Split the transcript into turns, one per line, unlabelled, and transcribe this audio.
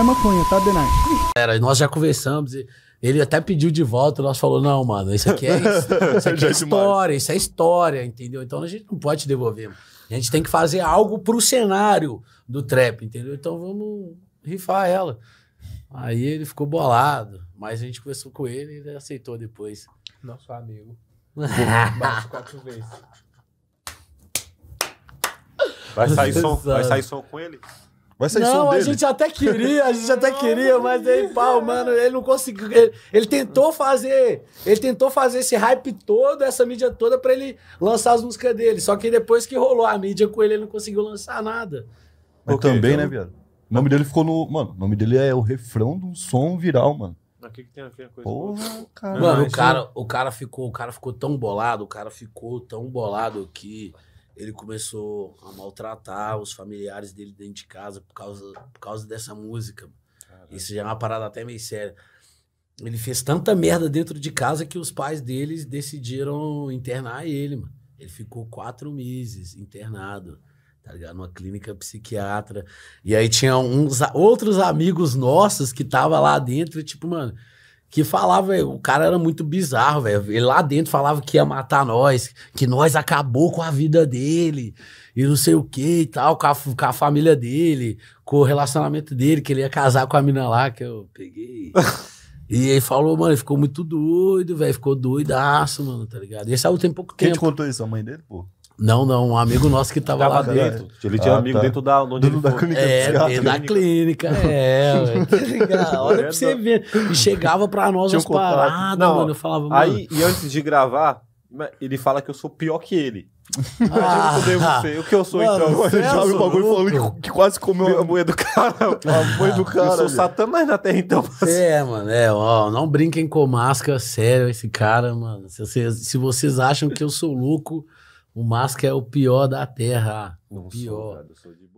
é maconha, tá, Denai? Era, nós já conversamos e ele até pediu de volta, nós falou, não, mano, isso aqui é, isso aqui é, é história, isso é história, entendeu? Então a gente não pode devolver. Mano. A gente tem que fazer algo pro cenário do trap, entendeu? Então vamos rifar ela. Aí ele ficou bolado, mas a gente conversou com ele e ele aceitou depois. Nosso amigo. quatro vezes. Vai sair, som, vai sair som com ele? Vai sair não, som dele. a gente até queria, a gente até queria, mas aí, pau, mano, ele não conseguiu. Ele, ele, tentou fazer, ele tentou fazer esse hype todo, essa mídia toda, para ele lançar as músicas dele. Só que depois que rolou a mídia com ele, ele não conseguiu lançar nada. Mas okay, também, então... né, viado? O nome dele ficou no. Mano, o nome dele é o refrão de um som viral, mano. o que, que, tem a ver a Porra, cara. Mano, o cara, o cara ficou, o cara ficou tão bolado, o cara ficou tão bolado que ele começou a maltratar os familiares dele dentro de casa por causa, por causa dessa música. Isso já é uma parada até meio séria. Ele fez tanta merda dentro de casa que os pais deles decidiram internar ele, mano. Ele ficou quatro meses internado, tá ligado? Numa clínica psiquiatra. E aí tinha uns outros amigos nossos que tava lá dentro, tipo, mano, que falava, véio, o cara era muito bizarro, velho. Ele lá dentro falava que ia matar nós, que nós acabou com a vida dele, e não sei o que e tal, com a, com a, família dele, com o relacionamento dele, que ele ia casar com a mina lá, que eu peguei. E ele falou, mano, ele ficou muito doido, velho. Ficou doidaço, mano, tá ligado? E ele saiu tem pouco Quem tempo. Quem te contou isso? A mãe dele, pô? Não, não, um amigo nosso que tava, tava lá dentro. Ele tinha ah, amigo tá. dentro da, onde é, dentro da clínica. É, dentro da clínica. É, velho. Olha pra você ver. E chegava pra nós as paradas, mano. Eu falava, mano. Aí, e antes de gravar, ele fala que eu sou pior que ele. Ah, eu devo ser. O que eu sou, então? mano, então? Ele é joga o bagulho falando que, que quase comeu a moeda do cara. A mulher do cara. Eu sou satanás na Terra, então. É, mano. É, ó, não brinquem com máscara, sério, esse cara, mano. Se vocês, se vocês acham que eu sou louco, o máscara é o pior da Terra. O não pior. cara, eu sou de